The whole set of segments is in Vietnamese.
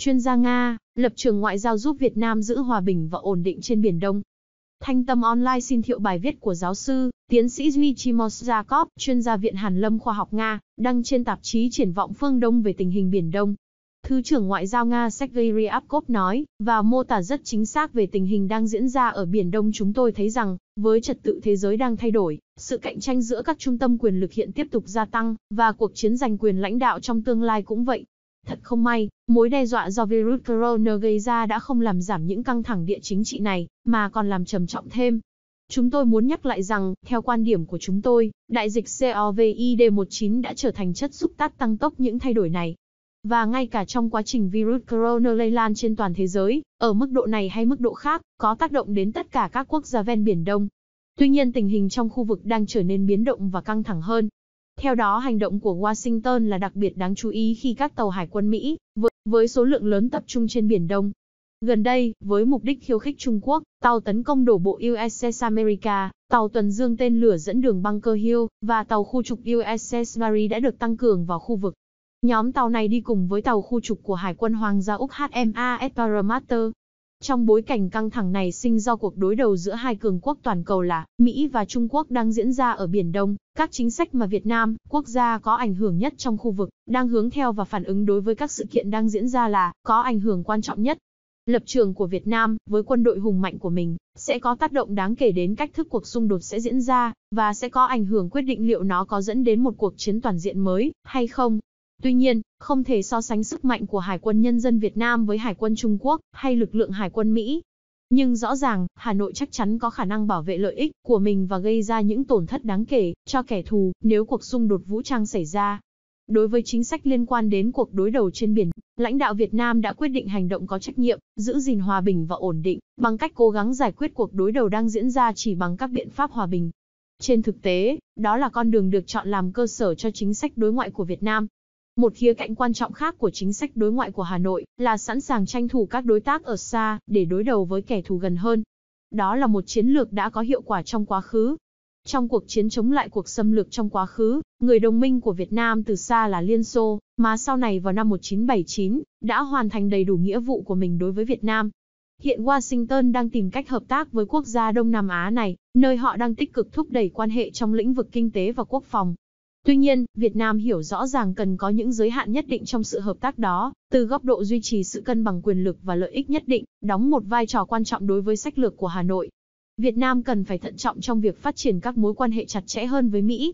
Chuyên gia Nga, lập trường ngoại giao giúp Việt Nam giữ hòa bình và ổn định trên Biển Đông. Thanh Tâm Online xin thiệu bài viết của giáo sư, tiến sĩ Dmitrymos Jakov, chuyên gia Viện Hàn Lâm Khoa học Nga, đăng trên tạp chí Triển vọng phương Đông về tình hình Biển Đông. Thứ trưởng Ngoại giao Nga Sergei Ryabkov nói, và mô tả rất chính xác về tình hình đang diễn ra ở Biển Đông chúng tôi thấy rằng, với trật tự thế giới đang thay đổi, sự cạnh tranh giữa các trung tâm quyền lực hiện tiếp tục gia tăng, và cuộc chiến giành quyền lãnh đạo trong tương lai cũng vậy. Thật không may, mối đe dọa do virus corona gây ra đã không làm giảm những căng thẳng địa chính trị này, mà còn làm trầm trọng thêm. Chúng tôi muốn nhắc lại rằng, theo quan điểm của chúng tôi, đại dịch COVID-19 đã trở thành chất xúc tác tăng tốc những thay đổi này. Và ngay cả trong quá trình virus corona lây lan trên toàn thế giới, ở mức độ này hay mức độ khác, có tác động đến tất cả các quốc gia ven Biển Đông. Tuy nhiên tình hình trong khu vực đang trở nên biến động và căng thẳng hơn, theo đó hành động của Washington là đặc biệt đáng chú ý khi các tàu hải quân Mỹ, với, với số lượng lớn tập trung trên Biển Đông. Gần đây, với mục đích khiêu khích Trung Quốc, tàu tấn công đổ bộ USS America, tàu tuần dương tên lửa dẫn đường Bunker Hill, và tàu khu trục USS Mary đã được tăng cường vào khu vực. Nhóm tàu này đi cùng với tàu khu trục của Hải quân Hoàng gia Úc HMAS Paramater, trong bối cảnh căng thẳng này sinh do cuộc đối đầu giữa hai cường quốc toàn cầu là Mỹ và Trung Quốc đang diễn ra ở Biển Đông, các chính sách mà Việt Nam, quốc gia có ảnh hưởng nhất trong khu vực, đang hướng theo và phản ứng đối với các sự kiện đang diễn ra là có ảnh hưởng quan trọng nhất. Lập trường của Việt Nam, với quân đội hùng mạnh của mình, sẽ có tác động đáng kể đến cách thức cuộc xung đột sẽ diễn ra, và sẽ có ảnh hưởng quyết định liệu nó có dẫn đến một cuộc chiến toàn diện mới, hay không. Tuy nhiên, không thể so sánh sức mạnh của Hải quân nhân dân Việt Nam với Hải quân Trung Quốc hay lực lượng Hải quân Mỹ. Nhưng rõ ràng, Hà Nội chắc chắn có khả năng bảo vệ lợi ích của mình và gây ra những tổn thất đáng kể cho kẻ thù nếu cuộc xung đột vũ trang xảy ra. Đối với chính sách liên quan đến cuộc đối đầu trên biển, lãnh đạo Việt Nam đã quyết định hành động có trách nhiệm, giữ gìn hòa bình và ổn định, bằng cách cố gắng giải quyết cuộc đối đầu đang diễn ra chỉ bằng các biện pháp hòa bình. Trên thực tế, đó là con đường được chọn làm cơ sở cho chính sách đối ngoại của Việt Nam, một khía cạnh quan trọng khác của chính sách đối ngoại của Hà Nội là sẵn sàng tranh thủ các đối tác ở xa để đối đầu với kẻ thù gần hơn. Đó là một chiến lược đã có hiệu quả trong quá khứ. Trong cuộc chiến chống lại cuộc xâm lược trong quá khứ, người đồng minh của Việt Nam từ xa là Liên Xô, mà sau này vào năm 1979, đã hoàn thành đầy đủ nghĩa vụ của mình đối với Việt Nam. Hiện Washington đang tìm cách hợp tác với quốc gia Đông Nam Á này, nơi họ đang tích cực thúc đẩy quan hệ trong lĩnh vực kinh tế và quốc phòng, Tuy nhiên, Việt Nam hiểu rõ ràng cần có những giới hạn nhất định trong sự hợp tác đó, từ góc độ duy trì sự cân bằng quyền lực và lợi ích nhất định, đóng một vai trò quan trọng đối với sách lược của Hà Nội. Việt Nam cần phải thận trọng trong việc phát triển các mối quan hệ chặt chẽ hơn với Mỹ.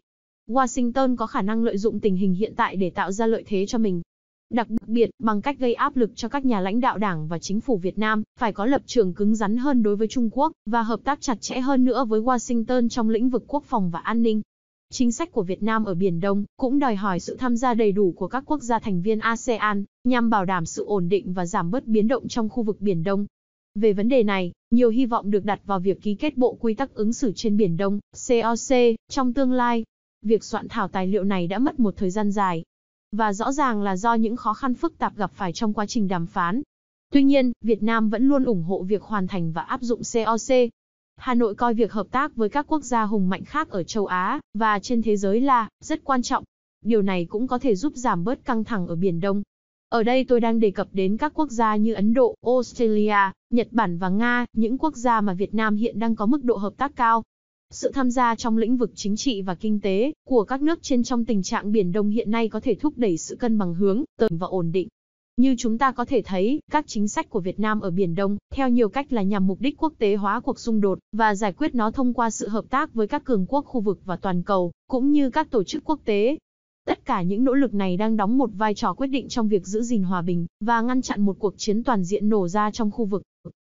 Washington có khả năng lợi dụng tình hình hiện tại để tạo ra lợi thế cho mình. Đặc biệt, bằng cách gây áp lực cho các nhà lãnh đạo đảng và chính phủ Việt Nam phải có lập trường cứng rắn hơn đối với Trung Quốc và hợp tác chặt chẽ hơn nữa với Washington trong lĩnh vực quốc phòng và an ninh. Chính sách của Việt Nam ở Biển Đông cũng đòi hỏi sự tham gia đầy đủ của các quốc gia thành viên ASEAN nhằm bảo đảm sự ổn định và giảm bớt biến động trong khu vực Biển Đông. Về vấn đề này, nhiều hy vọng được đặt vào việc ký kết bộ quy tắc ứng xử trên Biển Đông, COC, trong tương lai. Việc soạn thảo tài liệu này đã mất một thời gian dài, và rõ ràng là do những khó khăn phức tạp gặp phải trong quá trình đàm phán. Tuy nhiên, Việt Nam vẫn luôn ủng hộ việc hoàn thành và áp dụng COC Hà Nội coi việc hợp tác với các quốc gia hùng mạnh khác ở châu Á và trên thế giới là rất quan trọng. Điều này cũng có thể giúp giảm bớt căng thẳng ở Biển Đông. Ở đây tôi đang đề cập đến các quốc gia như Ấn Độ, Australia, Nhật Bản và Nga, những quốc gia mà Việt Nam hiện đang có mức độ hợp tác cao. Sự tham gia trong lĩnh vực chính trị và kinh tế của các nước trên trong tình trạng Biển Đông hiện nay có thể thúc đẩy sự cân bằng hướng tới và ổn định như chúng ta có thể thấy, các chính sách của Việt Nam ở Biển Đông, theo nhiều cách là nhằm mục đích quốc tế hóa cuộc xung đột, và giải quyết nó thông qua sự hợp tác với các cường quốc khu vực và toàn cầu, cũng như các tổ chức quốc tế. Tất cả những nỗ lực này đang đóng một vai trò quyết định trong việc giữ gìn hòa bình, và ngăn chặn một cuộc chiến toàn diện nổ ra trong khu vực.